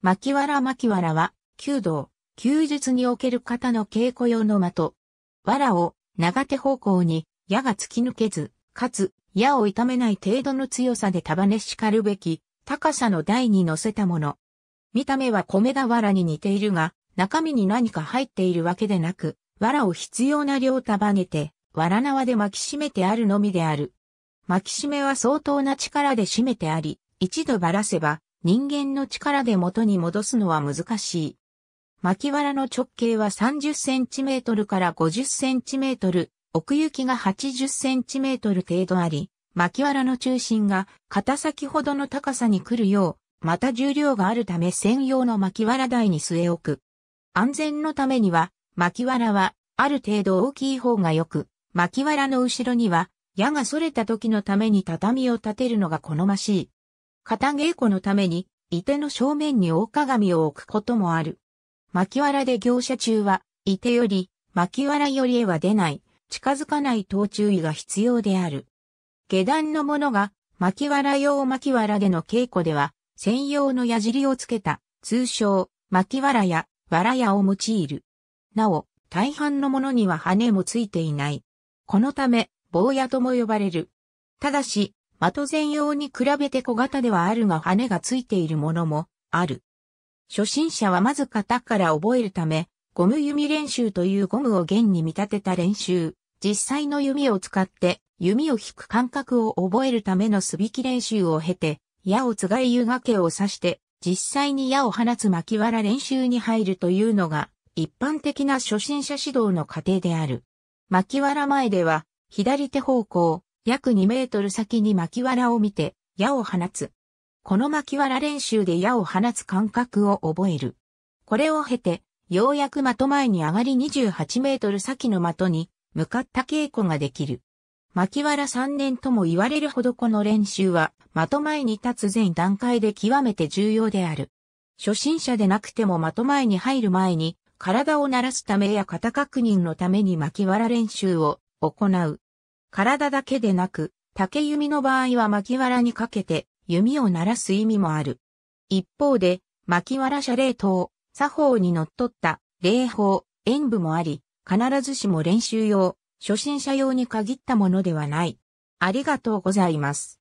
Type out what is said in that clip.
巻藁巻藁は、弓道、休日における型の稽古用の的。藁を長手方向に矢が突き抜けず、かつ矢を痛めない程度の強さで束ねしかるべき高さの台に乗せたもの。見た目は米田藁に似ているが、中身に何か入っているわけでなく、藁を必要な量束ねて、藁縄で巻き締めてあるのみである。巻き締めは相当な力で締めてあり、一度ばらせば人間の力で元に戻すのは難しい。巻き藁の直径は 30cm から 50cm、奥行きが 80cm 程度あり、巻き藁の中心が肩先ほどの高さに来るよう、また重量があるため専用の巻き藁台に据え置く。安全のためには、巻き藁はある程度大きい方が良く、巻き藁の後ろには矢が逸れた時のために畳を立てるのが好ましい。片稽古のために、伊手の正面に大鏡を置くこともある。巻原で業者中は、伊手より、巻原よりへは出ない、近づかない等注意が必要である。下段の者が、巻原用巻原での稽古では、専用の矢尻をつけた、通称、巻原や、藁屋を用いる。なお、大半のものには羽もついていない。このため、坊屋とも呼ばれる。ただし、的前用に比べて小型ではあるが羽がついているものもある。初心者はまず型から覚えるため、ゴム弓練習というゴムを弦に見立てた練習、実際の弓を使って弓を引く感覚を覚えるための素引き練習を経て、矢をつがい湯掛けを刺して、実際に矢を放つ巻き練習に入るというのが、一般的な初心者指導の過程である。巻き前では、左手方向、約2メートル先に巻き藁を見て、矢を放つ。この巻き藁練習で矢を放つ感覚を覚える。これを経て、ようやく的前に上がり28メートル先の的に向かった稽古ができる。巻き藁3年とも言われるほどこの練習は、的前に立つ全段階で極めて重要である。初心者でなくても的前に入る前に、体を慣らすためや肩確認のために巻き藁練習を行う。体だけでなく、竹弓の場合は巻らにかけて弓を鳴らす意味もある。一方で、巻ら射霊等、作法にのっとった霊法、演武もあり、必ずしも練習用、初心者用に限ったものではない。ありがとうございます。